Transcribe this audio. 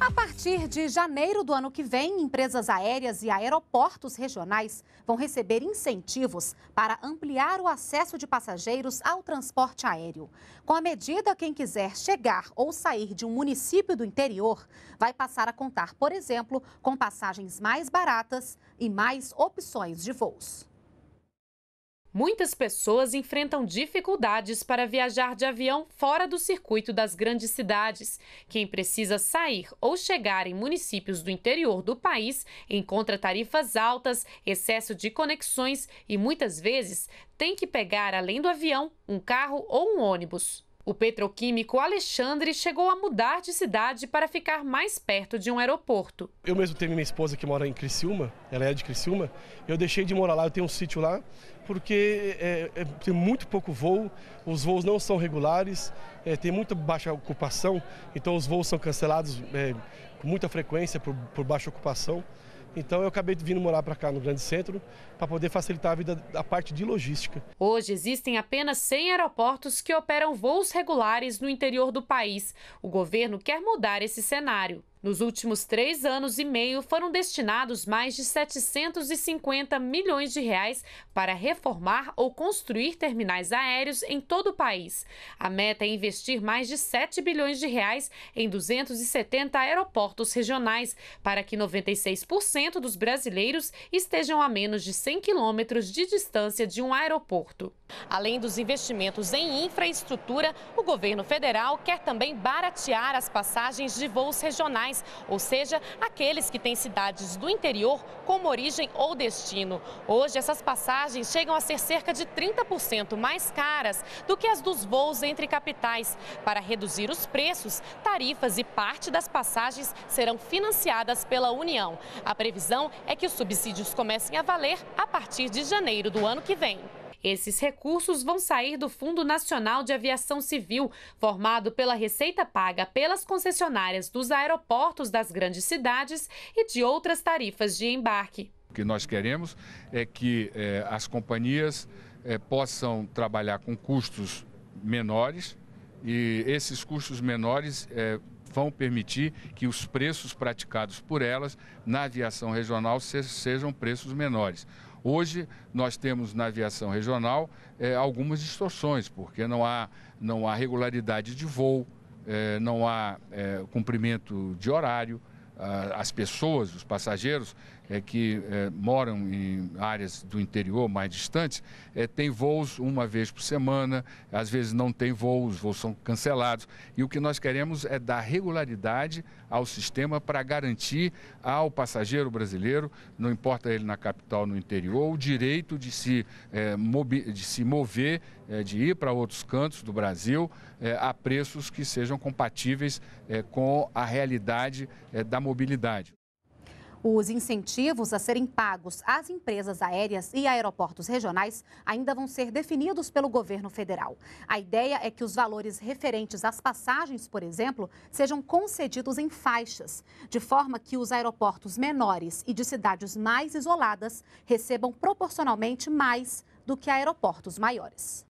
A partir de janeiro do ano que vem, empresas aéreas e aeroportos regionais vão receber incentivos para ampliar o acesso de passageiros ao transporte aéreo. Com a medida, quem quiser chegar ou sair de um município do interior vai passar a contar, por exemplo, com passagens mais baratas e mais opções de voos muitas pessoas enfrentam dificuldades para viajar de avião fora do circuito das grandes cidades. Quem precisa sair ou chegar em municípios do interior do país encontra tarifas altas, excesso de conexões e muitas vezes tem que pegar, além do avião, um carro ou um ônibus. O petroquímico Alexandre chegou a mudar de cidade para ficar mais perto de um aeroporto. Eu mesmo tenho minha esposa que mora em Criciúma, ela é de Criciúma. Eu deixei de morar lá, eu tenho um sítio lá, porque é, é, tem muito pouco voo, os voos não são regulares, é, tem muita baixa ocupação, então os voos são cancelados é, com muita frequência por, por baixa ocupação. Então eu acabei vindo morar para cá no grande centro para poder facilitar a vida da parte de logística. Hoje existem apenas 100 aeroportos que operam voos regulares no interior do país. O governo quer mudar esse cenário. Nos últimos três anos e meio, foram destinados mais de 750 milhões de reais para reformar ou construir terminais aéreos em todo o país. A meta é investir mais de 7 bilhões de reais em 270 aeroportos regionais, para que 96% dos brasileiros estejam a menos de 100 quilômetros de distância de um aeroporto. Além dos investimentos em infraestrutura, o governo federal quer também baratear as passagens de voos regionais, ou seja, aqueles que têm cidades do interior como origem ou destino. Hoje, essas passagens chegam a ser cerca de 30% mais caras do que as dos voos entre capitais. Para reduzir os preços, tarifas e parte das passagens serão financiadas pela União. A previsão é que os subsídios comecem a valer a partir de janeiro do ano que vem. Esses recursos vão sair do Fundo Nacional de Aviação Civil, formado pela receita paga pelas concessionárias dos aeroportos das grandes cidades e de outras tarifas de embarque. O que nós queremos é que é, as companhias é, possam trabalhar com custos menores e esses custos menores é, vão permitir que os preços praticados por elas na aviação regional sejam preços menores. Hoje, nós temos na aviação regional eh, algumas distorções, porque não há, não há regularidade de voo, eh, não há eh, cumprimento de horário, ah, as pessoas, os passageiros, é, que é, moram em áreas do interior mais distantes, é, tem voos uma vez por semana, às vezes não tem voos, os voos são cancelados. E o que nós queremos é dar regularidade ao sistema para garantir ao passageiro brasileiro, não importa ele na capital ou no interior, o direito de se, é, de se mover, é, de ir para outros cantos do Brasil é, a preços que sejam compatíveis é, com a realidade da mobilidade. Os incentivos a serem pagos às empresas aéreas e aeroportos regionais ainda vão ser definidos pelo governo federal. A ideia é que os valores referentes às passagens, por exemplo, sejam concedidos em faixas, de forma que os aeroportos menores e de cidades mais isoladas recebam proporcionalmente mais do que aeroportos maiores.